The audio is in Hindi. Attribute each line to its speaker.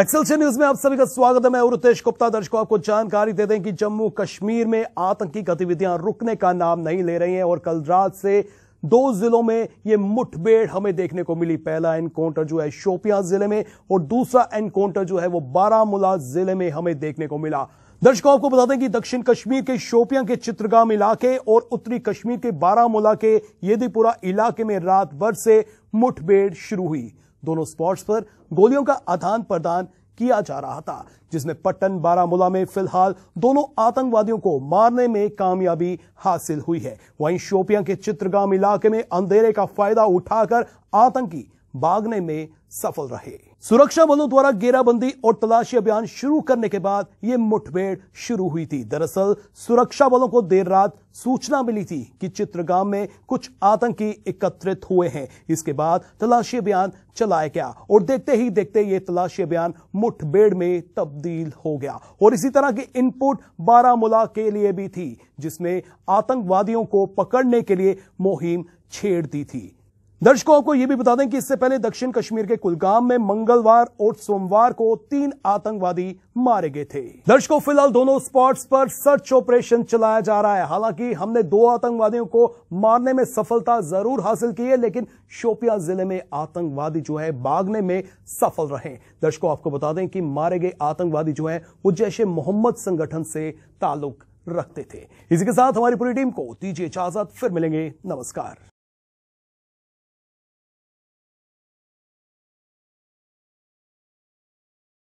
Speaker 1: से न्यूज में आप सभी का स्वागत है मैं रितेश गुप्ता दर्शकों आपको जानकारी दे दें कि जम्मू कश्मीर में आतंकी गतिविधियां रुकने का नाम नहीं ले रही हैं और कल रात से दो जिलों में ये मुठभेड़ हमें देखने को मिली पहला एनकाउंटर जो है शोपियां जिले में और दूसरा एनकाउंटर जो है वो बारामूला जिले में हमें देखने को मिला दर्शकों आपको बता दें कि दक्षिण कश्मीर के शोपियां के चित्रगाम इलाके और उत्तरी कश्मीर के बारामूला के येदीपुरा इलाके में रात भर से मुठभेड़ शुरू हुई दोनों स्पॉट्स पर गोलियों का आदान प्रदान किया जा रहा था जिसमें पट्टन बारामूला में फिलहाल दोनों आतंकवादियों को मारने में कामयाबी हासिल हुई है वहीं शोपियां के चित्रगाम इलाके में अंधेरे का फायदा उठाकर आतंकी भागने में सफल रहे सुरक्षा बलों द्वारा घेराबंदी और तलाशी अभियान शुरू करने के बाद ये मुठभेड़ शुरू हुई थी दरअसल सुरक्षा बलों को देर रात सूचना मिली थी कि चित्रगाम में कुछ आतंकी एकत्रित हुए हैं इसके बाद तलाशी अभियान चलाया गया और देखते ही देखते ये तलाशी अभियान मुठभेड़ में तब्दील हो गया और इसी तरह की इनपुट बारामूला के लिए भी थी जिसमें आतंकवादियों को पकड़ने के लिए मुहिम छेड़ दी थी दर्शकों आपको यह भी बता दें कि इससे पहले दक्षिण कश्मीर के कुलगाम में मंगलवार और सोमवार को तीन आतंकवादी मारे गए थे दर्शकों फिलहाल दोनों स्पॉट्स पर सर्च ऑपरेशन चलाया जा रहा है हालांकि हमने दो आतंकवादियों को मारने में सफलता जरूर हासिल की है लेकिन शोपिया जिले में आतंकवादी जो है भागने में सफल रहे दर्शकों आपको बता दें कि मारे गए आतंकवादी जो है वो जैश ए मोहम्मद संगठन से ताल्लुक रखते थे इसी के साथ हमारी पूरी टीम को दीजिए
Speaker 2: इजाजत फिर मिलेंगे नमस्कार